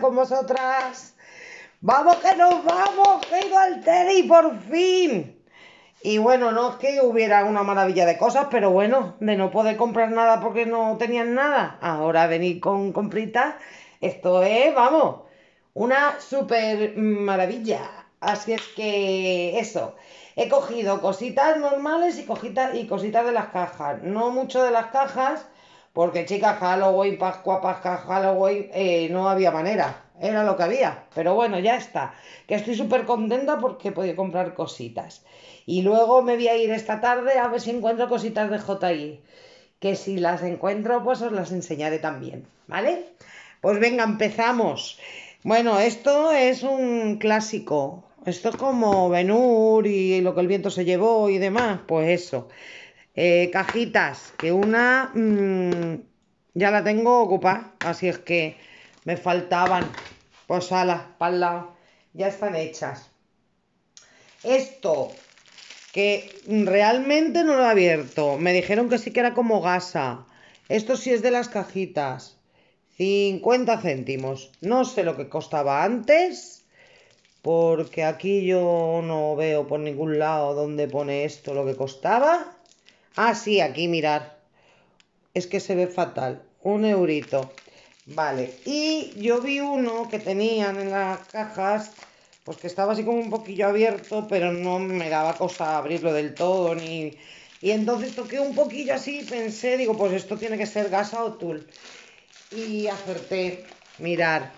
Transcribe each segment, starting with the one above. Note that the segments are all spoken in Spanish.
con vosotras? Vamos que nos vamos, que he ido al por fin. Y bueno, no es que hubiera una maravilla de cosas, pero bueno, de no poder comprar nada porque no tenían nada. Ahora venir con compritas, esto es, vamos, una super maravilla. Así es que eso. He cogido cositas normales y, y cositas de las cajas. No mucho de las cajas porque chicas, Halloween, Pascua, Pascua, Halloween, eh, no había manera, era lo que había. Pero bueno, ya está. Que estoy súper contenta porque podido comprar cositas. Y luego me voy a ir esta tarde a ver si encuentro cositas de JI. Que si las encuentro, pues os las enseñaré también, ¿vale? Pues venga, empezamos. Bueno, esto es un clásico. Esto es como Benur y lo que el viento se llevó y demás, pues eso. Eh, cajitas, que una mm, ya la tengo ocupada, así es que me faltaban. Pues ala, para lado, ya están hechas. Esto, que realmente no lo he abierto. Me dijeron que sí que era como gasa. Esto sí es de las cajitas. 50 céntimos. No sé lo que costaba antes, porque aquí yo no veo por ningún lado dónde pone esto lo que costaba. Ah, sí, aquí mirar. Es que se ve fatal. Un eurito. Vale. Y yo vi uno que tenían en las cajas, pues que estaba así como un poquillo abierto, pero no me daba cosa abrirlo del todo ni... Y entonces toqué un poquillo así y pensé, digo, pues esto tiene que ser gasa o tul. Y acerté. Mirar.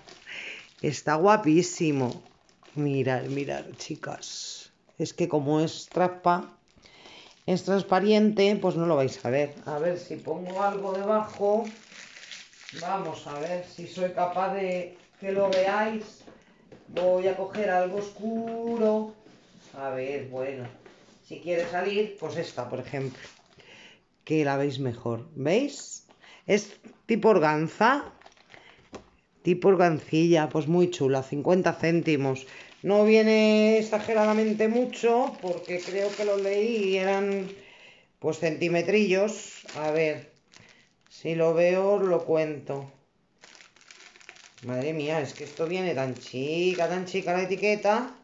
Está guapísimo. Mirar, mirar, chicas. Es que como es trapa, es transparente, pues no lo vais a ver. A ver si pongo algo debajo. Vamos a ver si soy capaz de que lo veáis. Voy a coger algo oscuro. A ver, bueno. Si quiere salir, pues esta, por ejemplo. Que la veis mejor. ¿Veis? Es tipo organza tipo Gancilla, pues muy chula, 50 céntimos. No viene exageradamente mucho, porque creo que lo leí y eran pues centimetrillos. A ver, si lo veo lo cuento. Madre mía, es que esto viene tan chica, tan chica la etiqueta,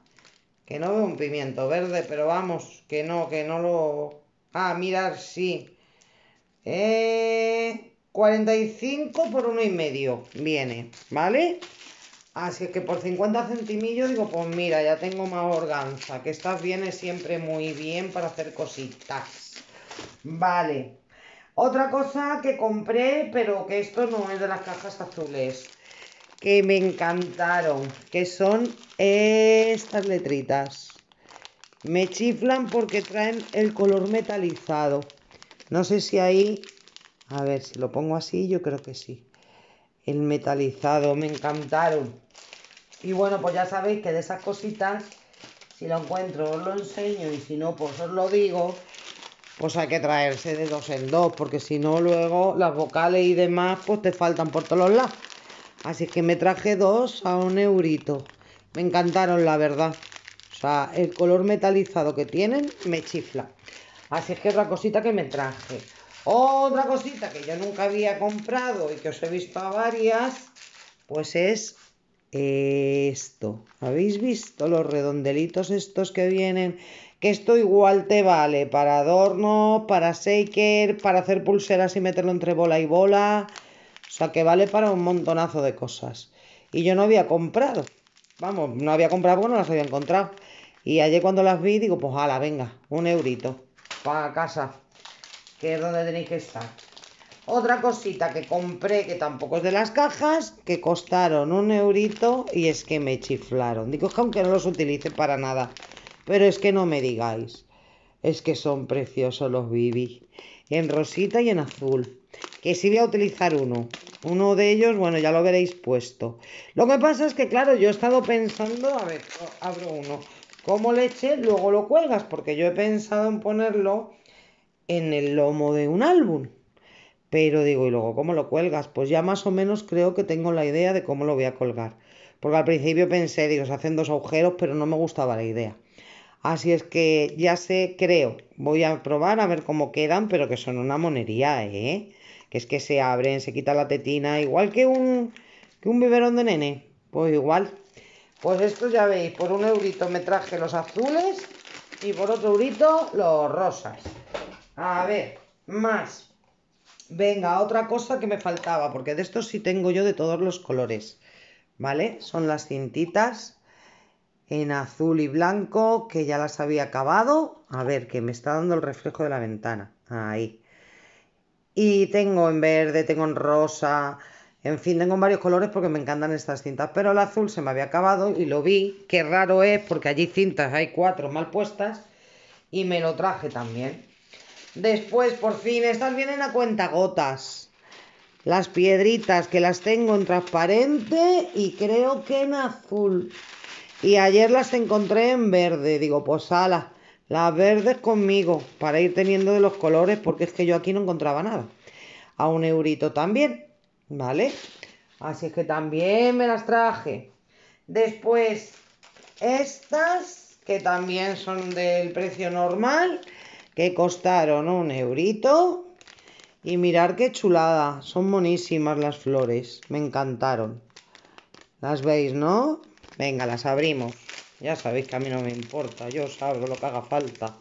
que no veo un pimiento verde, pero vamos, que no, que no lo... Ah, mirar, sí. Eh... 45 por uno y medio viene, ¿vale? Así que por 50 centimillos digo, pues mira, ya tengo más organza, que estas vienen siempre muy bien para hacer cositas. Vale. Otra cosa que compré, pero que esto no es de las cajas azules, que me encantaron, que son estas letritas. Me chiflan porque traen el color metalizado. No sé si ahí a ver, si lo pongo así, yo creo que sí. El metalizado, me encantaron. Y bueno, pues ya sabéis que de esas cositas, si lo encuentro os lo enseño y si no, pues os lo digo. Pues hay que traerse de dos en dos, porque si no, luego las vocales y demás, pues te faltan por todos lados. Así que me traje dos a un eurito. Me encantaron, la verdad. O sea, el color metalizado que tienen me chifla. Así es que otra cosita que me traje. Otra cosita que yo nunca había comprado y que os he visto a varias, pues es eh, esto. ¿Habéis visto los redondelitos estos que vienen? Que esto igual te vale para adorno, para shaker, para hacer pulseras y meterlo entre bola y bola. O sea, que vale para un montonazo de cosas. Y yo no había comprado. Vamos, no había comprado porque no las había encontrado. Y ayer cuando las vi, digo, pues ala, venga, un eurito. Para casa que es donde tenéis que estar. Otra cosita que compré, que tampoco es de las cajas, que costaron un eurito y es que me chiflaron. Digo es que aunque no los utilice para nada, pero es que no me digáis. Es que son preciosos los bibis, en rosita y en azul. Que si voy a utilizar uno. Uno de ellos, bueno, ya lo veréis puesto. Lo que pasa es que, claro, yo he estado pensando, a ver, abro uno. Como leche, luego lo cuelgas, porque yo he pensado en ponerlo en el lomo de un álbum. Pero digo, ¿y luego cómo lo cuelgas? Pues ya más o menos creo que tengo la idea de cómo lo voy a colgar. Porque al principio pensé, digo, se hacen dos agujeros, pero no me gustaba la idea. Así es que ya sé, creo, voy a probar a ver cómo quedan, pero que son una monería, ¿eh? Que es que se abren, se quita la tetina, igual que un, que un biberón de nene. Pues igual. Pues esto ya veis, por un eurito me traje los azules y por otro eurito los rosas. A ver, más. Venga, otra cosa que me faltaba, porque de estos sí tengo yo de todos los colores. ¿Vale? Son las cintitas en azul y blanco, que ya las había acabado. A ver, que me está dando el reflejo de la ventana. Ahí. Y tengo en verde, tengo en rosa, en fin, tengo en varios colores porque me encantan estas cintas. Pero el azul se me había acabado y lo vi. Qué raro es, porque allí cintas hay cuatro mal puestas. Y me lo traje también. Después, por fin, estas vienen a cuentagotas. Las piedritas que las tengo en transparente y creo que en azul. Y ayer las encontré en verde. Digo, pues ala, las verdes conmigo para ir teniendo de los colores porque es que yo aquí no encontraba nada. A un eurito también, ¿vale? Así es que también me las traje. Después, estas que también son del precio normal que costaron un eurito. Y mirar qué chulada, son monísimas las flores, me encantaron. Las veis, ¿no? Venga, las abrimos. Ya sabéis que a mí no me importa, yo os abro lo que haga falta.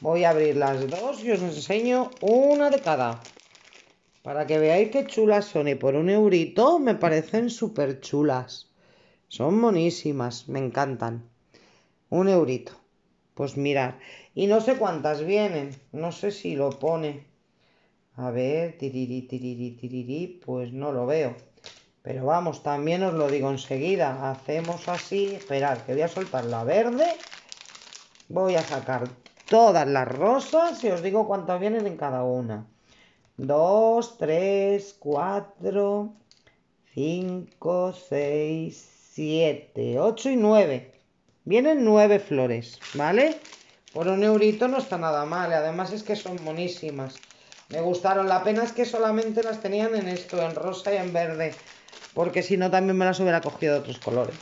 Voy a abrir las dos y os enseño una de cada. Para que veáis qué chulas son. Y por un eurito me parecen súper chulas. Son monísimas, me encantan. Un eurito. Pues mirar. Y no sé cuántas vienen. No sé si lo pone. A ver, tiriri, tiriri, tiriri. Pues no lo veo. Pero vamos, también os lo digo enseguida. Hacemos así. Esperad, que voy a soltar la verde. Voy a sacar todas las rosas y os digo cuántas vienen en cada una. 2, 3, 4, 5, 6, 7, 8 y 9. Vienen nueve flores, ¿vale? Por un eurito no está nada mal, además es que son monísimas. Me gustaron, la pena es que solamente las tenían en esto, en rosa y en verde, porque si no también me las hubiera cogido de otros colores.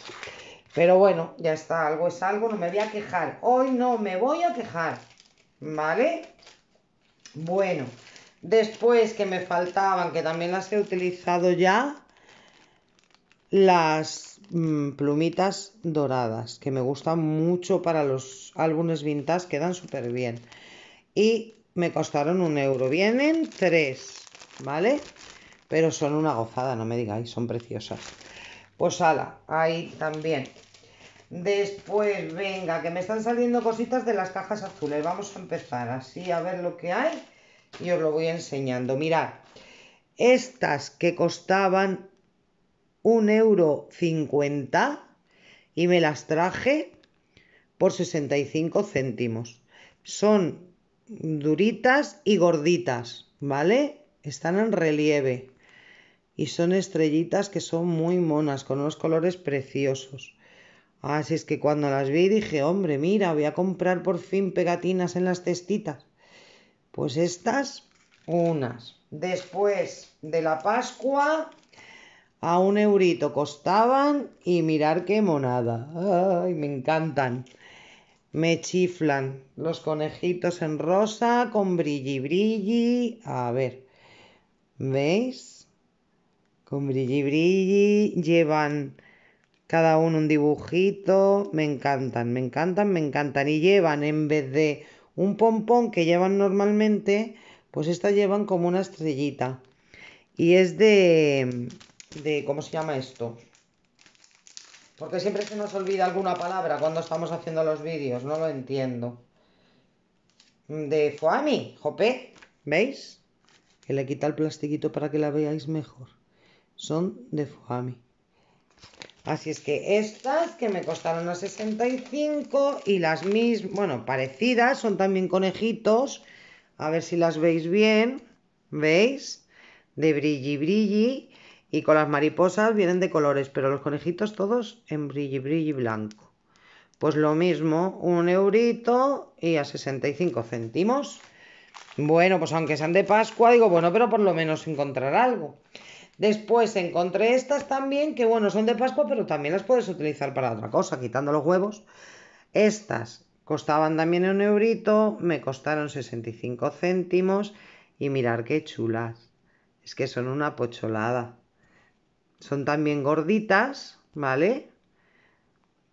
Pero bueno, ya está, algo es algo, no me voy a quejar. Hoy no me voy a quejar, ¿vale? Bueno, después que me faltaban, que también las he utilizado ya, las mm, plumitas doradas, que me gustan mucho para los álbumes vintage, quedan súper bien. Y me costaron un euro. Vienen tres, ¿vale? Pero son una gozada, no me digáis, son preciosas. Pues ala, ahí también. Después, venga, que me están saliendo cositas de las cajas azules. Vamos a empezar así a ver lo que hay y os lo voy enseñando. Mirad, estas que costaban un euro y me las traje por 65 céntimos. Son duritas y gorditas, ¿vale? Están en relieve y son estrellitas que son muy monas, con unos colores preciosos. Así es que cuando las vi dije, hombre, mira, voy a comprar por fin pegatinas en las testitas Pues estas, unas. Después de la Pascua, a un eurito costaban y mirar qué monada. Ay, me encantan. Me chiflan los conejitos en rosa con brilli brilli. A ver, ¿veis? Con brilli brilli llevan cada uno un dibujito. Me encantan, me encantan, me encantan. Y llevan en vez de un pompón que llevan normalmente, pues esta llevan como una estrellita. Y es de de ¿cómo se llama esto? Porque siempre se nos olvida alguna palabra cuando estamos haciendo los vídeos, no lo entiendo. De Foami, Jope, ¿veis? Que le quita el plastiquito para que la veáis mejor. Son de Foami. Así es que estas que me costaron a 65 y las mismas, bueno, parecidas, son también conejitos. A ver si las veis bien. ¿Veis? De brilli brilli y con las mariposas vienen de colores, pero los conejitos todos en brilli brilli blanco. Pues lo mismo, un eurito y a 65 céntimos. Bueno, pues aunque sean de Pascua, digo, bueno, pero por lo menos encontrar algo. Después encontré estas también, que bueno, son de Pascua, pero también las puedes utilizar para otra cosa, quitando los huevos. Estas costaban también un eurito, me costaron 65 céntimos y mirar qué chulas. Es que son una pocholada. Son también gorditas, ¿vale?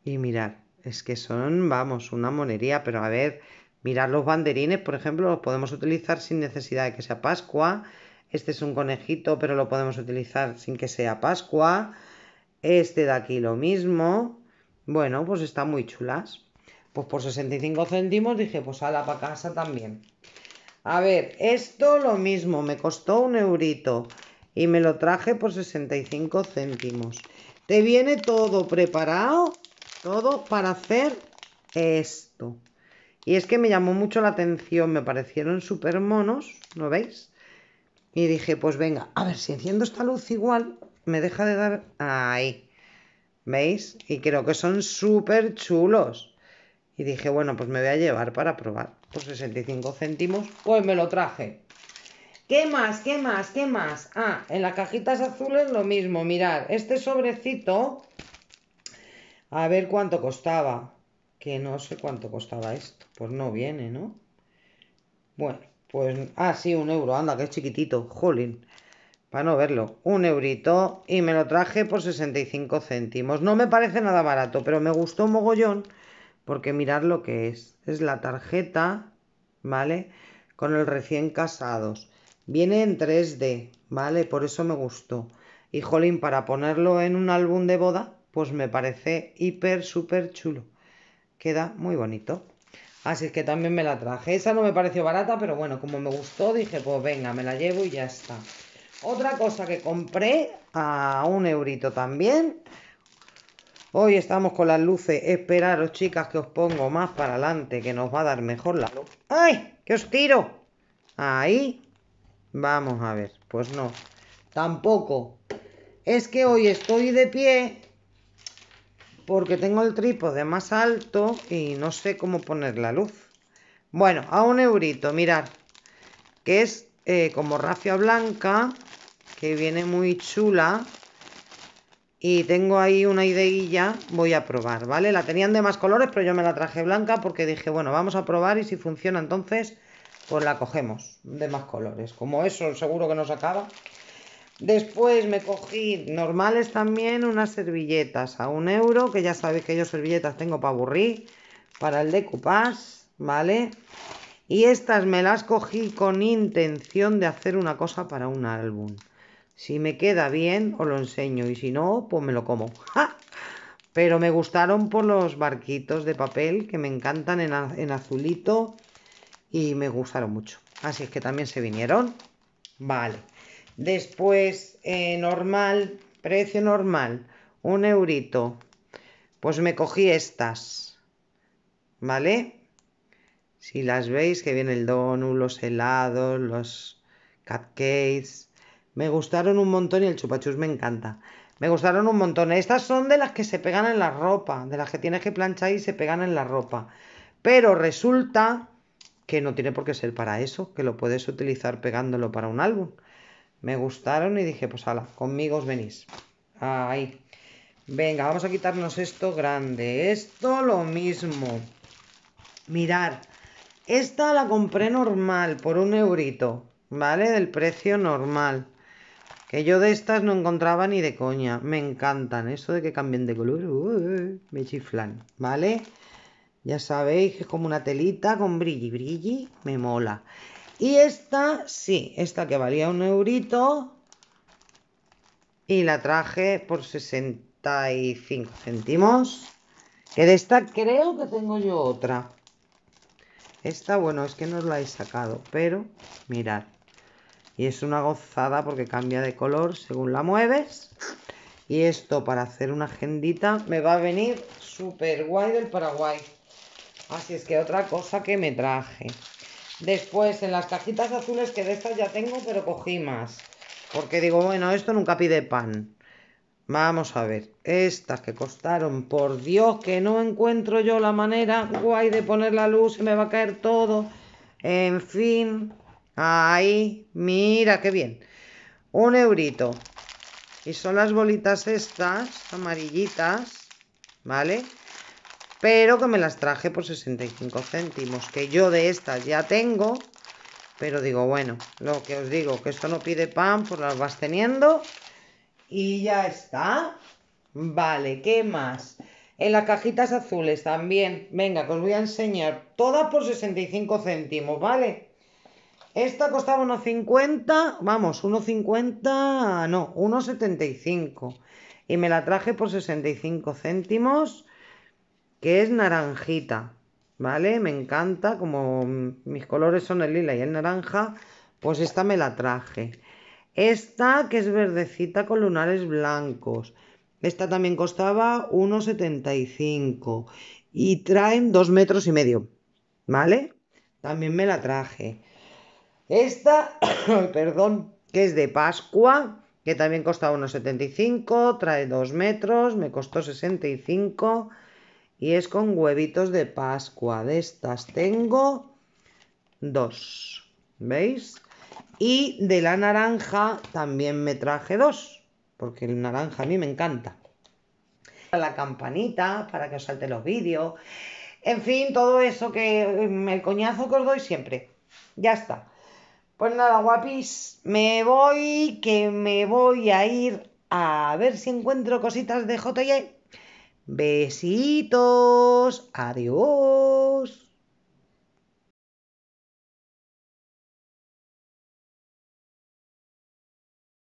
Y mirad, es que son, vamos, una monería, pero a ver, mirad los banderines, por ejemplo, los podemos utilizar sin necesidad de que sea Pascua. Este es un conejito, pero lo podemos utilizar sin que sea Pascua. Este de aquí lo mismo. Bueno, pues están muy chulas. Pues por 65 céntimos dije, pues la para casa también. A ver, esto lo mismo, me costó un eurito y me lo traje por 65 céntimos. Te viene todo preparado, todo para hacer esto. Y es que me llamó mucho la atención, me parecieron súper monos, ¿no veis? Y dije, pues venga, a ver si enciendo esta luz igual, me deja de dar... Ahí, ¿veis? Y creo que son súper chulos. Y dije, bueno, pues me voy a llevar para probar. Por 65 céntimos, pues me lo traje. ¿Qué más? ¿Qué más? ¿Qué más? Ah, en las cajitas azules lo mismo. Mirad, este sobrecito, a ver cuánto costaba. Que no sé cuánto costaba esto. Pues no viene, ¿no? Bueno, pues... Ah, sí, un euro. Anda, que es chiquitito. Jolín. Para no verlo. Un eurito. Y me lo traje por 65 céntimos. No me parece nada barato, pero me gustó mogollón. Porque mirad lo que es. Es la tarjeta, ¿vale? Con el recién casados. Viene en 3D, ¿vale? Por eso me gustó. Y jolín, para ponerlo en un álbum de boda, pues me parece hiper, súper chulo. Queda muy bonito. Así que también me la traje. Esa no me pareció barata, pero bueno, como me gustó, dije, pues venga, me la llevo y ya está. Otra cosa que compré a un eurito también. Hoy estamos con las luces. Esperaros, chicas, que os pongo más para adelante, que nos va a dar mejor la luz. ¡Ay! ¡Que os tiro! Ahí. Vamos a ver, pues no. Tampoco. Es que hoy estoy de pie porque tengo el trípode más alto y no sé cómo poner la luz. Bueno, a un eurito, mirar, Que es eh, como rafia blanca, que viene muy chula. Y tengo ahí una ideilla, voy a probar, ¿vale? La tenían de más colores, pero yo me la traje blanca porque dije, bueno, vamos a probar y si funciona entonces pues la cogemos de más colores. Como eso seguro que nos acaba. Después me cogí normales también unas servilletas a un euro, que ya sabéis que yo servilletas tengo para aburrir, para el decoupage, ¿vale? Y estas me las cogí con intención de hacer una cosa para un álbum. Si me queda bien, os lo enseño. Y si no, pues me lo como. Pero me gustaron por los barquitos de papel que me encantan en, en azulito y me gustaron mucho. Así es que también se vinieron. Vale. Después, eh, normal, precio normal, un eurito. Pues me cogí estas. ¿Vale? Si las veis, que viene el donut, los helados, los cupcakes. Me gustaron un montón y el chupachus me encanta. Me gustaron un montón. Estas son de las que se pegan en la ropa, de las que tienes que planchar y se pegan en la ropa. Pero resulta que no tiene por qué ser para eso, que lo puedes utilizar pegándolo para un álbum. Me gustaron y dije, pues ala, conmigo os venís. Ahí. Venga, vamos a quitarnos esto grande. Esto lo mismo. Mirar. Esta la compré normal, por un eurito, ¿vale? Del precio normal. Que yo de estas no encontraba ni de coña. Me encantan. Eso de que cambien de color, me chiflan, ¿vale? Ya sabéis que es como una telita con brilli, brilli, me mola. Y esta, sí, esta que valía un eurito. Y la traje por 65 céntimos. Que de esta creo que tengo yo otra. Esta, bueno, es que no la he sacado, pero mirad. Y es una gozada porque cambia de color según la mueves. Y esto para hacer una agendita me va a venir súper guay del Paraguay. Así es que otra cosa que me traje. Después, en las cajitas azules, que de estas ya tengo, pero cogí más. Porque digo, bueno, esto nunca pide pan. Vamos a ver, estas que costaron, por Dios, que no encuentro yo la manera guay de poner la luz, y me va a caer todo. En fin, ahí, mira, qué bien. Un eurito. Y son las bolitas estas, amarillitas, ¿vale? pero que me las traje por 65 céntimos, que yo de estas ya tengo, pero digo, bueno, lo que os digo, que esto no pide pan, pues las vas teniendo y ya está. Vale, ¿qué más? En las cajitas azules también, venga, que os voy a enseñar, todas por 65 céntimos, ¿vale? Esta costaba unos 50, vamos, 1,50, no, 1,75. Y me la traje por 65 céntimos que es naranjita, ¿vale? Me encanta, como mis colores son el lila y el naranja, pues esta me la traje. Esta que es verdecita con lunares blancos. Esta también costaba 1,75 y traen 2 metros y medio, ¿vale? También me la traje. Esta, perdón, que es de Pascua, que también costaba 1,75, trae 2 metros, me costó 65 y es con huevitos de Pascua. De estas tengo dos. ¿Veis? Y de la naranja también me traje dos. Porque el naranja a mí me encanta. La campanita para que os salte los vídeos. En fin, todo eso que mm, el coñazo que os doy siempre. Ya está. Pues nada, guapis, me voy, que me voy a ir a ver si encuentro cositas de JY. E. Besitos, adiós.